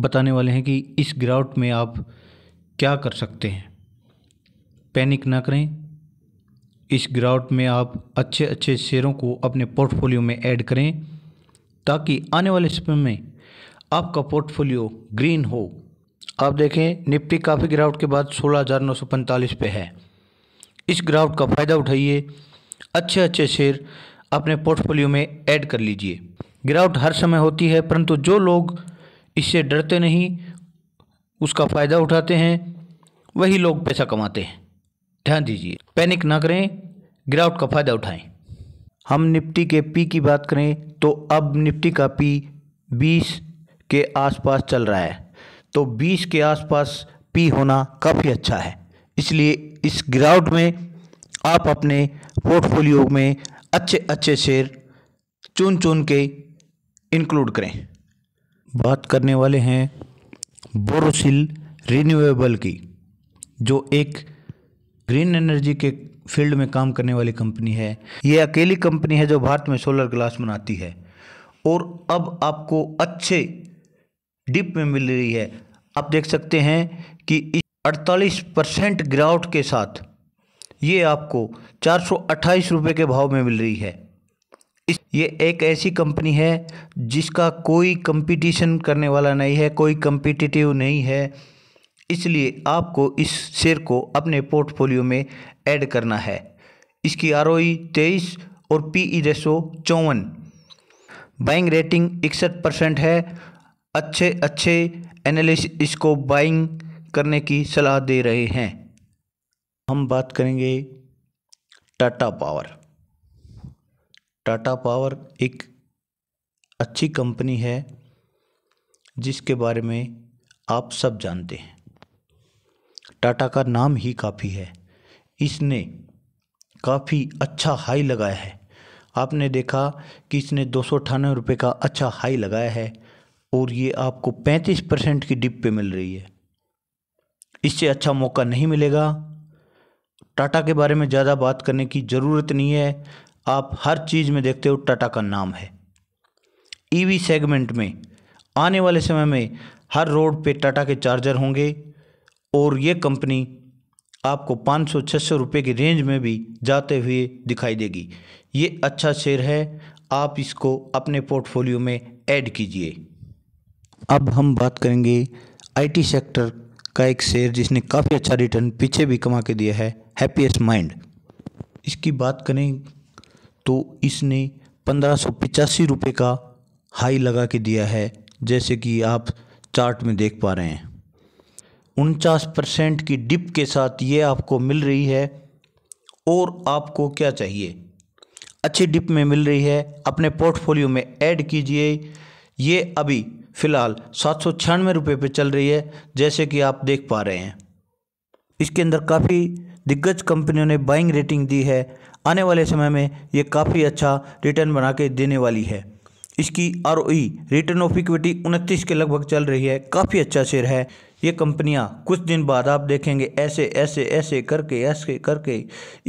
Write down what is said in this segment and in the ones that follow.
बताने वाले हैं कि इस गिरावट में आप क्या कर सकते हैं पैनिक ना करें इस गिरावट में आप अच्छे अच्छे शेयरों को अपने पोर्टफोलियो में ऐड करें ताकि आने वाले समय में आपका पोर्टफोलियो ग्रीन हो आप देखें निफ्टी काफ़ी गिरावट के बाद सोलह हज़ार नौ सौ पैंतालीस पे है इस ग्राउट का फ़ायदा उठाइए अच्छे अच्छे शेयर अपने पोर्टफोलियो में ऐड कर लीजिए गिरावट हर समय होती है परंतु जो लोग इससे डरते नहीं उसका फ़ायदा उठाते हैं वही लोग पैसा कमाते हैं ध्यान दीजिए पैनिक ना करें गिरावट का फ़ायदा उठाएं हम निफ्टी के पी की बात करें तो अब निफ्टी का पी 20 के आसपास चल रहा है तो 20 के आसपास पी होना काफ़ी अच्छा है इसलिए इस गिरावट में आप अपने पोर्टफोलियो में अच्छे अच्छे शेयर चुन चुन के इंक्लूड करें बात करने वाले हैं बोरोसिल रिन्यूएबल की जो एक ग्रीन एनर्जी के फील्ड में काम करने वाली कंपनी है ये अकेली कंपनी है जो भारत में सोलर ग्लास बनाती है और अब आपको अच्छे डिप में मिल रही है आप देख सकते हैं कि 48 परसेंट गिरावट के साथ ये आपको चार सौ के भाव में मिल रही है ये एक ऐसी कंपनी है जिसका कोई कंपटीशन करने वाला नहीं है कोई कंपिटिटिव नहीं है इसलिए आपको इस शेयर को अपने पोर्टफोलियो में ऐड करना है इसकी आर ओ e तेईस और पी ई e रेसो चौवन बाइंग रेटिंग इकसठ परसेंट है अच्छे अच्छे एनालिस्ट इसको बाइंग करने की सलाह दे रहे हैं हम बात करेंगे टाटा पावर टाटा पावर एक अच्छी कंपनी है जिसके बारे में आप सब जानते हैं टाटा का नाम ही काफ़ी है इसने काफ़ी अच्छा हाई लगाया है आपने देखा कि इसने दो सौ अठानवे रुपये का अच्छा हाई लगाया है और ये आपको पैंतीस परसेंट की डिप पे मिल रही है इससे अच्छा मौका नहीं मिलेगा टाटा के बारे में ज़्यादा बात करने की ज़रूरत नहीं है आप हर चीज़ में देखते हो टाटा का नाम है ईवी e सेगमेंट में आने वाले समय में हर रोड पे टाटा के चार्जर होंगे और ये कंपनी आपको 500-600 रुपए की रेंज में भी जाते हुए दिखाई देगी ये अच्छा शेयर है आप इसको अपने पोर्टफोलियो में ऐड कीजिए अब हम बात करेंगे आईटी सेक्टर का एक शेयर जिसने काफ़ी अच्छा रिटर्न पीछे भी कमा के दिया है हैप्पीएस्ट माइंड इसकी बात करें तो इसने पंद्रह सौ रुपये का हाई लगा के दिया है जैसे कि आप चार्ट में देख पा रहे हैं उनचास परसेंट की डिप के साथ ये आपको मिल रही है और आपको क्या चाहिए अच्छी डिप में मिल रही है अपने पोर्टफोलियो में ऐड कीजिए ये अभी फ़िलहाल सात सौ छियानवे रुपये पर चल रही है जैसे कि आप देख पा रहे हैं इसके अंदर काफ़ी दिग्गज कंपनियों ने बाइंग रेटिंग दी है आने वाले समय में ये काफ़ी अच्छा रिटर्न बना के देने वाली है इसकी आर रिटर्न ऑफ इक्विटी उनतीस के लगभग चल रही है काफ़ी अच्छा शेयर है ये कंपनियां कुछ दिन बाद आप देखेंगे ऐसे ऐसे ऐसे करके ऐसे करके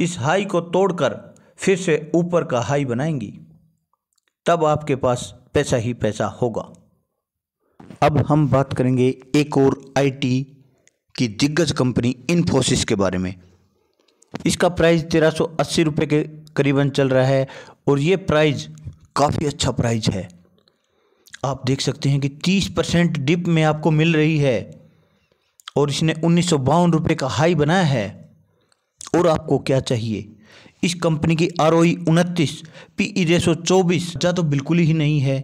इस हाई को तोड़कर फिर से ऊपर का हाई बनाएंगी तब आपके पास पैसा ही पैसा होगा अब हम बात करेंगे एक और आईटी की दिग्गज कंपनी इन्फोसिस के बारे में इसका प्राइस तेरह सौ अस्सी रुपये के करीबन चल रहा है और ये प्राइस काफ़ी अच्छा प्राइस है आप देख सकते हैं कि तीस परसेंट डिप में आपको मिल रही है और इसने उन्नीस सौ बावन रुपये का हाई बनाया है और आपको क्या चाहिए इस कंपनी की आर ओ उनतीस पी ई रेसो चौबीस या तो बिल्कुल ही नहीं है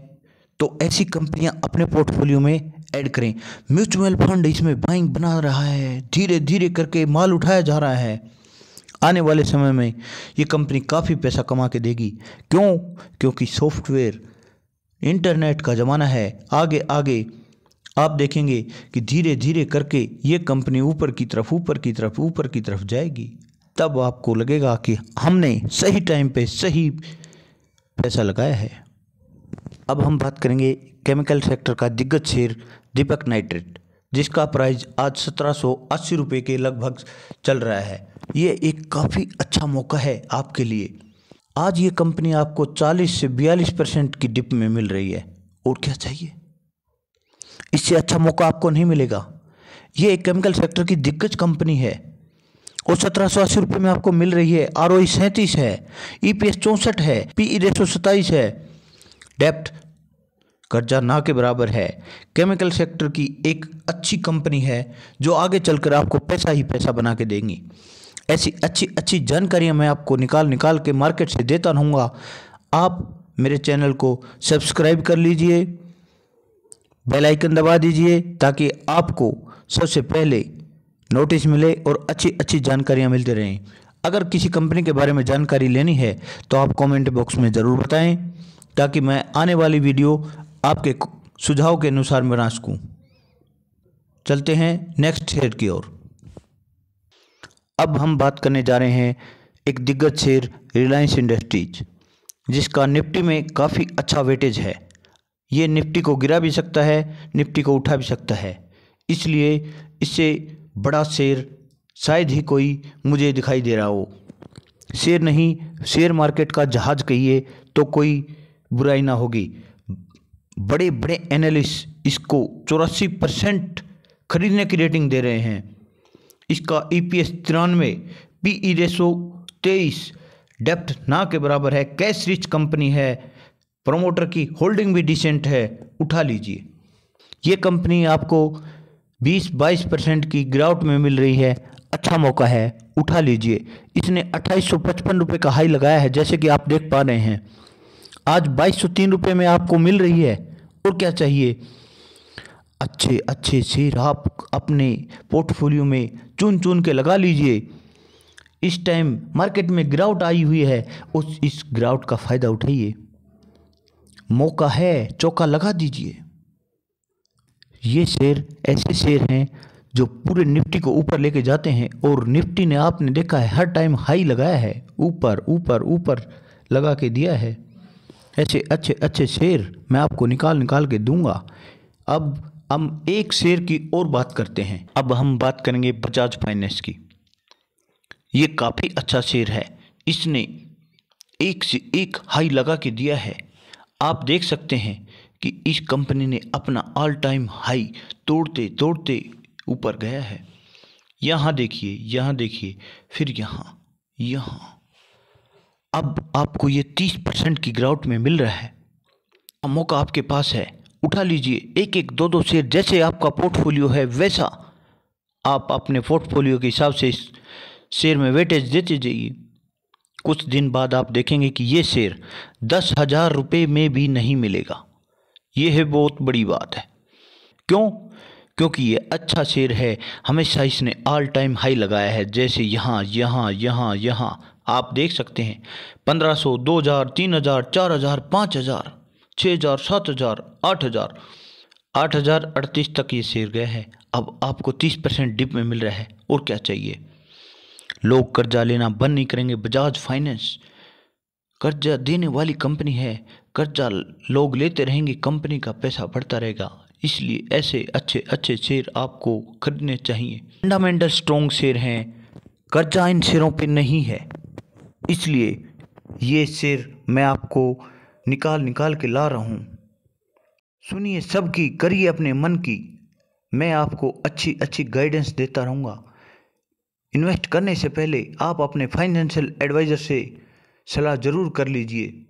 तो ऐसी कंपनियां अपने पोर्टफोलियो में ऐड करें म्यूचुअल फंड इसमें बाइंग बना रहा है धीरे धीरे करके माल उठाया जा रहा है आने वाले समय में ये कंपनी काफ़ी पैसा कमा के देगी क्यों क्योंकि सॉफ्टवेयर इंटरनेट का ज़माना है आगे आगे आप देखेंगे कि धीरे धीरे करके ये कंपनी ऊपर की तरफ ऊपर की तरफ ऊपर की तरफ जाएगी तब आपको लगेगा कि हमने सही टाइम पे सही पैसा लगाया है अब हम बात करेंगे केमिकल सेक्टर का दिग्गज शेयर दीपक नाइट्रेट जिसका प्राइस आज सत्रह सौ अस्सी रुपये के लगभग चल रहा है ये एक काफ़ी अच्छा मौका है आपके लिए आज ये कंपनी आपको 40 से 42 परसेंट की डिप में मिल रही है और क्या चाहिए इससे अच्छा मौका आपको नहीं मिलेगा ये एक केमिकल सेक्टर की दिग्गज कंपनी है और सत्रह सौ अस्सी रुपये में आपको मिल रही है आर ओ सैंतीस है ई पी एस चौंसठ है पी ई डेढ़ सौ सत्ताईस है डेप्ट कर्जा ना के बराबर है केमिकल सेक्टर की एक अच्छी कंपनी है जो आगे चलकर आपको पैसा ही पैसा बना के देंगी ऐसी अच्छी अच्छी जानकारियाँ मैं आपको निकाल निकाल के मार्केट से देता रहूँगा आप मेरे चैनल को सब्सक्राइब कर लीजिए बेल आइकन दबा दीजिए ताकि आपको सबसे पहले नोटिस मिले और अच्छी अच्छी जानकारियाँ मिलती रहें अगर किसी कंपनी के बारे में जानकारी लेनी है तो आप कमेंट बॉक्स में ज़रूर बताएं ताकि मैं आने वाली वीडियो आपके सुझाव के अनुसार बना सकूँ चलते हैं नेक्स्ट हेड की ओर अब हम बात करने जा रहे हैं एक दिग्गज शेयर रिलायंस इंडस्ट्रीज जिसका निफ्टी में काफ़ी अच्छा वेटेज है ये निफ्टी को गिरा भी सकता है निफ्टी को उठा भी सकता है इसलिए इससे बड़ा शेयर शायद ही कोई मुझे दिखाई दे रहा हो शेयर नहीं शेयर मार्केट का जहाज कहिए तो कोई बुराई ना होगी बड़े बड़े एनालिस्ट इसको चौरासी परसेंट खरीदने की रेटिंग दे रहे हैं इसका ई पी एस तिरानवे पी ई e रेशो तेईस डेप्थ ना के बराबर है कैश रिच कंपनी है प्रमोटर की होल्डिंग भी डिसेंट है उठा लीजिए ये कंपनी आपको 20-22 परसेंट की ग्राउट में मिल रही है अच्छा मौका है उठा लीजिए इसने अट्ठाईस रुपए का हाई लगाया है जैसे कि आप देख पा रहे हैं आज बाईस सौ तीन रुपये में आपको मिल रही है और क्या चाहिए अच्छे अच्छे शेयर आप अपने पोर्टफोलियो में चुन चुन के लगा लीजिए इस टाइम मार्केट में गिरावट आई हुई है उस इस गिरावट का फ़ायदा उठाइए मौका है चौका लगा दीजिए ये शेर ऐसे शेर हैं जो पूरे निफ्टी को ऊपर लेके जाते हैं और निफ्टी ने आपने देखा है हर टाइम हाई लगाया है ऊपर ऊपर ऊपर लगा के दिया है ऐसे अच्छे अच्छे शेर मैं आपको निकाल निकाल के दूंगा अब हम एक शेयर की और बात करते हैं अब हम बात करेंगे बजाज फाइनेंस की ये काफ़ी अच्छा शेयर है इसने एक से एक हाई लगा के दिया है आप देख सकते हैं कि इस कंपनी ने अपना ऑल टाइम हाई तोड़ते तोड़ते ऊपर गया है यहाँ देखिए यहाँ देखिए फिर यहाँ यहाँ अब आपको ये तीस परसेंट की ग्राउट में मिल रहा है मौका आपके पास है उठा लीजिए एक एक दो दो शेयर जैसे आपका पोर्टफोलियो है वैसा आप अपने पोर्टफोलियो के हिसाब से शेयर में वेटेज देते जाइए कुछ दिन बाद आप देखेंगे कि ये शेयर दस हज़ार रुपये में भी नहीं मिलेगा ये है बहुत बड़ी बात है क्यों क्योंकि ये अच्छा शेयर है हमेशा इसने ऑल टाइम हाई लगाया है जैसे यहाँ यहाँ यहाँ यहाँ आप देख सकते हैं पंद्रह सौ दो हज़ार तीन हज़ार चार हज़ार पाँच हज़ार छः हज़ार सात हज़ार आठ हज़ार आठ हज़ार अड़तीस तक ये शेयर गए हैं अब आपको तीस परसेंट डिप में मिल रहा है और क्या चाहिए लोग कर्जा लेना बंद नहीं करेंगे बजाज फाइनेंस कर्जा देने वाली कंपनी है कर्जा लोग लेते रहेंगे कंपनी का पैसा बढ़ता रहेगा इसलिए ऐसे अच्छे अच्छे शेयर आपको खरीदने चाहिए फंडामेंटल स्ट्रोंग शेयर हैं कर्जा इन शेयरों पर नहीं है इसलिए ये शेयर मैं आपको निकाल निकाल के ला रहा हूँ सुनिए सबकी करिए अपने मन की मैं आपको अच्छी अच्छी गाइडेंस देता रहूँगा इन्वेस्ट करने से पहले आप अपने फाइनेंशियल एडवाइज़र से सलाह ज़रूर कर लीजिए